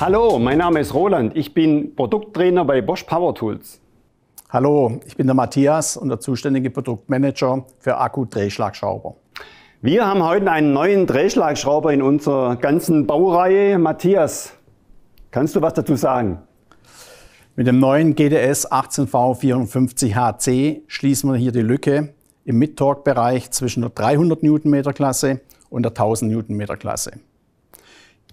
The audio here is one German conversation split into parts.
Hallo, mein Name ist Roland. Ich bin Produkttrainer bei Bosch Power Tools. Hallo, ich bin der Matthias und der zuständige Produktmanager für Akku-Drehschlagschrauber. Wir haben heute einen neuen Drehschlagschrauber in unserer ganzen Baureihe. Matthias, kannst du was dazu sagen? Mit dem neuen GDS 18V54HC schließen wir hier die Lücke im Mid-Torque-Bereich zwischen der 300 Newtonmeter Klasse und der 1000 Newtonmeter Klasse.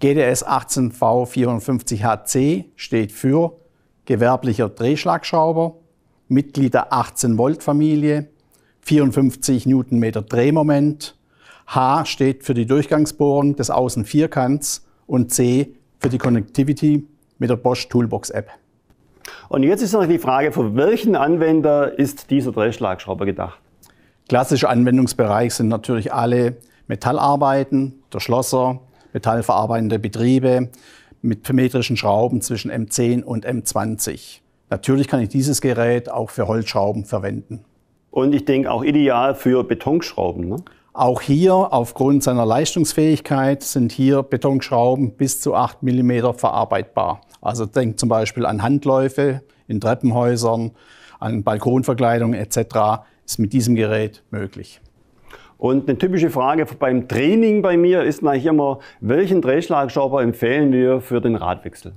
GDS 18V54HC steht für gewerblicher Drehschlagschrauber, Mitglied der 18 Volt Familie, 54 Newtonmeter Drehmoment. H steht für die Durchgangsbohrung des Außenvierkants und C für die Connectivity mit der Bosch Toolbox App. Und jetzt ist noch die Frage, für welchen Anwender ist dieser Drehschlagschrauber gedacht? Klassischer Anwendungsbereich sind natürlich alle Metallarbeiten, der Schlosser, metallverarbeitende Betriebe mit metrischen Schrauben zwischen M10 und M20. Natürlich kann ich dieses Gerät auch für Holzschrauben verwenden. Und ich denke auch ideal für Betonschrauben. Ne? Auch hier, aufgrund seiner Leistungsfähigkeit, sind hier Betonschrauben bis zu 8 mm verarbeitbar. Also denkt zum Beispiel an Handläufe in Treppenhäusern, an Balkonverkleidungen etc. ist mit diesem Gerät möglich. Und eine typische Frage beim Training bei mir ist natürlich immer, welchen Drehschlagschrauber empfehlen wir für den Radwechsel?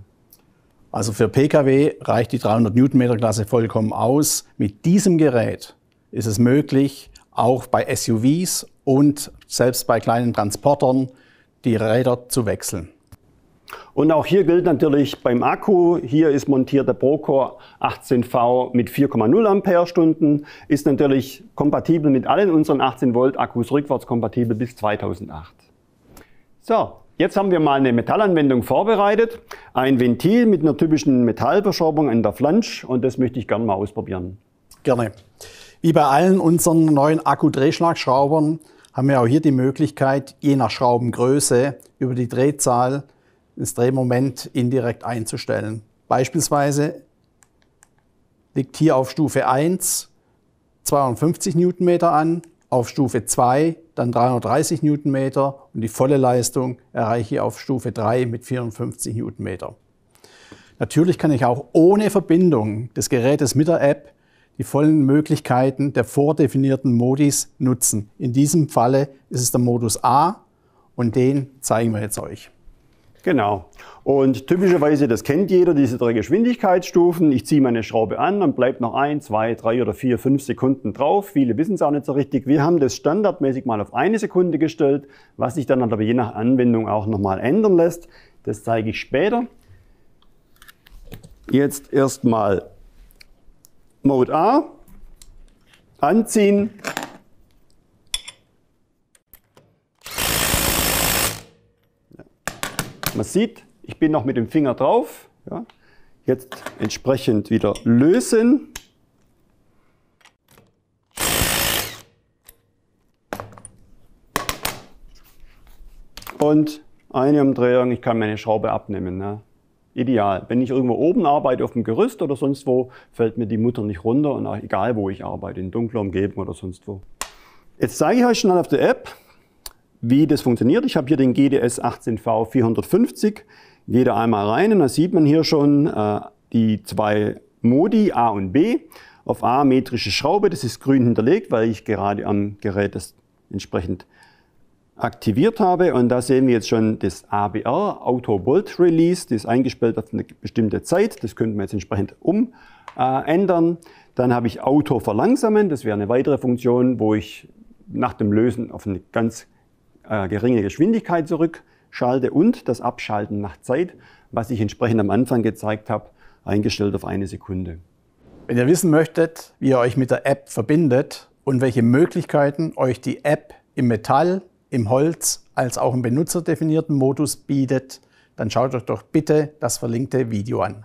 Also für Pkw reicht die 300 Newtonmeter Klasse vollkommen aus. Mit diesem Gerät ist es möglich, auch bei SUVs und selbst bei kleinen Transportern die Räder zu wechseln. Und auch hier gilt natürlich beim Akku, hier ist montiert der Procore 18V mit 4,0 Ampere-Stunden, ist natürlich kompatibel mit allen unseren 18 Volt Akkus rückwärts kompatibel bis 2008. So, jetzt haben wir mal eine Metallanwendung vorbereitet. Ein Ventil mit einer typischen Metallverschraubung an der Flansch und das möchte ich gerne mal ausprobieren. Gerne. Wie bei allen unseren neuen Akkudrehschlagschraubern haben wir auch hier die Möglichkeit, je nach Schraubengröße über die Drehzahl das Drehmoment indirekt einzustellen. Beispielsweise liegt hier auf Stufe 1 250 Newtonmeter an, auf Stufe 2 dann 330 Newtonmeter und die volle Leistung erreiche ich auf Stufe 3 mit 54 Newtonmeter. Natürlich kann ich auch ohne Verbindung des Gerätes mit der App die vollen Möglichkeiten der vordefinierten Modis nutzen. In diesem Falle ist es der Modus A und den zeigen wir jetzt euch. Genau. Und typischerweise, das kennt jeder, diese drei Geschwindigkeitsstufen. Ich ziehe meine Schraube an und bleibt noch ein, zwei, drei oder vier, fünf Sekunden drauf. Viele wissen es auch nicht so richtig. Wir haben das standardmäßig mal auf eine Sekunde gestellt, was sich dann aber je nach Anwendung auch nochmal ändern lässt. Das zeige ich später. Jetzt erstmal Mode A, anziehen, Man sieht, ich bin noch mit dem Finger drauf. Ja. Jetzt entsprechend wieder lösen. Und eine Umdrehung, ich kann meine Schraube abnehmen. Ne? Ideal. Wenn ich irgendwo oben arbeite, auf dem Gerüst oder sonst wo, fällt mir die Mutter nicht runter und egal wo ich arbeite, in dunkler Umgebung oder sonst wo. Jetzt zeige ich euch schnell auf der App, wie das funktioniert. Ich habe hier den GDS 18V450. Gehe da einmal rein und dann sieht man hier schon äh, die zwei Modi A und B. Auf A metrische Schraube, das ist grün hinterlegt, weil ich gerade am Gerät das entsprechend aktiviert habe. Und da sehen wir jetzt schon das ABR, Auto Bolt Release, das ist eingestellt auf eine bestimmte Zeit. Das könnten wir jetzt entsprechend umändern. Äh, Dann habe ich Auto verlangsamen, das wäre eine weitere Funktion, wo ich nach dem Lösen auf eine ganz äh, geringe Geschwindigkeit zurückschalte und das Abschalten nach Zeit, was ich entsprechend am Anfang gezeigt habe, eingestellt auf eine Sekunde. Wenn ihr wissen möchtet, wie ihr euch mit der App verbindet und welche Möglichkeiten euch die App im Metall, im Holz als auch im benutzerdefinierten Modus bietet, dann schaut euch doch bitte das verlinkte Video an.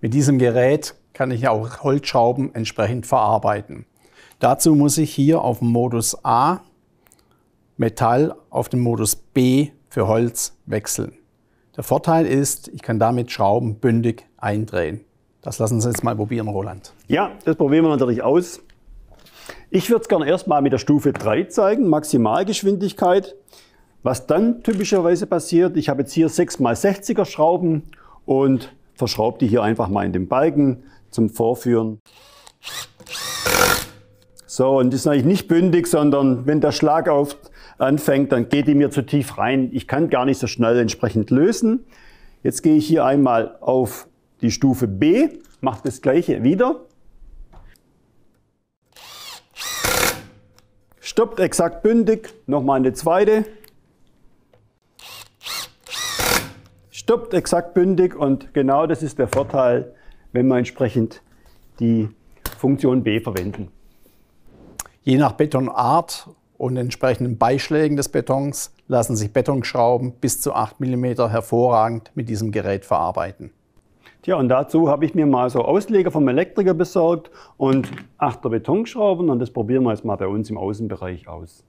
Mit diesem Gerät kann ich auch Holzschrauben entsprechend verarbeiten. Dazu muss ich hier auf Modus A Metall auf den Modus B für Holz wechseln. Der Vorteil ist, ich kann damit Schrauben bündig eindrehen. Das lassen Sie uns jetzt mal probieren, Roland. Ja, das probieren wir natürlich aus. Ich würde es gerne erstmal mit der Stufe 3 zeigen, Maximalgeschwindigkeit. Was dann typischerweise passiert, ich habe jetzt hier 6x60er Schrauben und verschraube die hier einfach mal in den Balken zum Vorführen. So, und ist natürlich nicht bündig, sondern wenn der Schlag auf, anfängt, dann geht die mir zu tief rein. Ich kann gar nicht so schnell entsprechend lösen. Jetzt gehe ich hier einmal auf die Stufe B, mache das gleiche wieder. Stoppt exakt bündig, nochmal eine zweite. Stoppt exakt bündig und genau das ist der Vorteil, wenn wir entsprechend die Funktion B verwenden. Je nach Betonart und entsprechenden Beischlägen des Betons lassen sich Betonschrauben bis zu 8 mm hervorragend mit diesem Gerät verarbeiten. Tja, und dazu habe ich mir mal so Ausleger vom Elektriker besorgt und 8er Betonschrauben und das probieren wir jetzt mal bei uns im Außenbereich aus.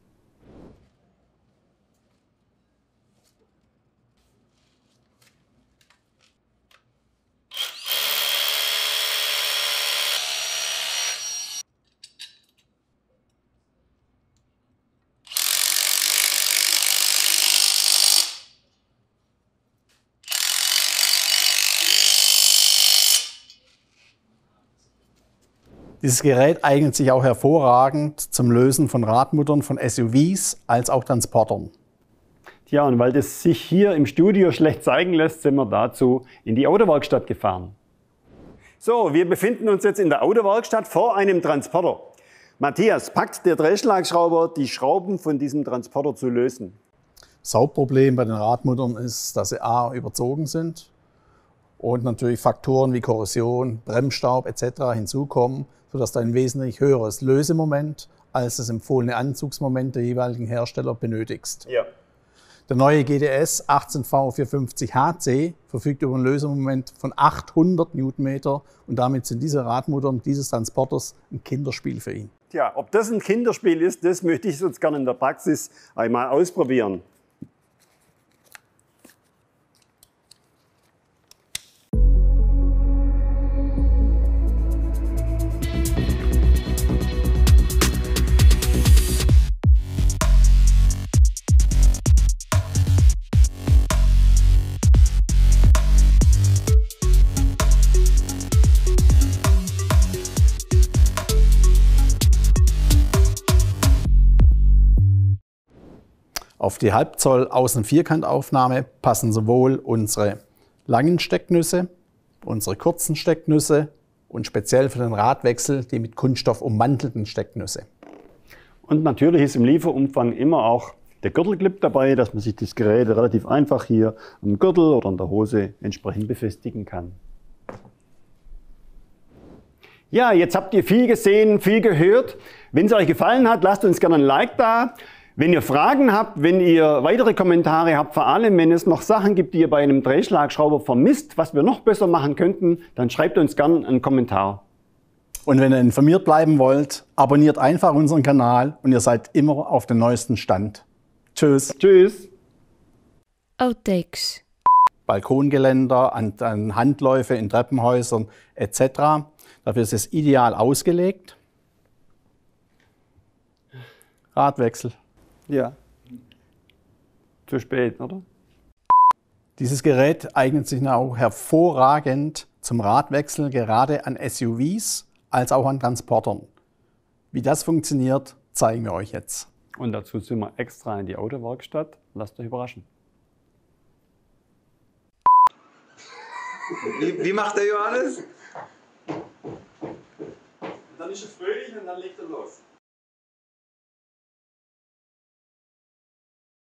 Dieses Gerät eignet sich auch hervorragend zum Lösen von Radmuttern von SUVs als auch Transportern. Tja, und weil das sich hier im Studio schlecht zeigen lässt, sind wir dazu in die Autowerkstatt gefahren. So, wir befinden uns jetzt in der Autowerkstatt vor einem Transporter. Matthias, packt der Drehschlagschrauber die Schrauben von diesem Transporter zu lösen? Das Hauptproblem bei den Radmuttern ist, dass sie a. überzogen sind und natürlich Faktoren wie Korrosion, Bremsstaub etc. hinzukommen, sodass du ein wesentlich höheres Lösemoment als das empfohlene Anzugsmoment der jeweiligen Hersteller benötigst. Ja. Der neue GDS 18V450HC verfügt über ein Lösemoment von 800 Newtonmeter und damit sind diese Radmuttern dieses Transporters ein Kinderspiel für ihn. Tja, ob das ein Kinderspiel ist, das möchte ich jetzt gerne in der Praxis einmal ausprobieren. Auf die Halbzoll Außenvierkantaufnahme passen sowohl unsere langen Stecknüsse, unsere kurzen Stecknüsse und speziell für den Radwechsel die mit Kunststoff ummantelten Stecknüsse. Und natürlich ist im Lieferumfang immer auch der Gürtelclip dabei, dass man sich das Gerät relativ einfach hier am Gürtel oder an der Hose entsprechend befestigen kann. Ja, jetzt habt ihr viel gesehen, viel gehört. Wenn es euch gefallen hat, lasst uns gerne ein Like da. Wenn ihr Fragen habt, wenn ihr weitere Kommentare habt, vor allem wenn es noch Sachen gibt, die ihr bei einem Drehschlagschrauber vermisst, was wir noch besser machen könnten, dann schreibt uns gerne einen Kommentar. Und wenn ihr informiert bleiben wollt, abonniert einfach unseren Kanal und ihr seid immer auf dem neuesten Stand. Tschüss. Tschüss. Outtakes. Balkongeländer, an, an Handläufe in Treppenhäusern etc. Dafür ist es ideal ausgelegt. Radwechsel. Ja. Zu spät, oder? Dieses Gerät eignet sich auch hervorragend zum Radwechsel, gerade an SUVs als auch an Transportern. Wie das funktioniert, zeigen wir euch jetzt. Und dazu sind wir extra in die Autowerkstatt. Lasst euch überraschen. Wie, wie macht der Johannes? Und dann ist er fröhlich und dann legt er los.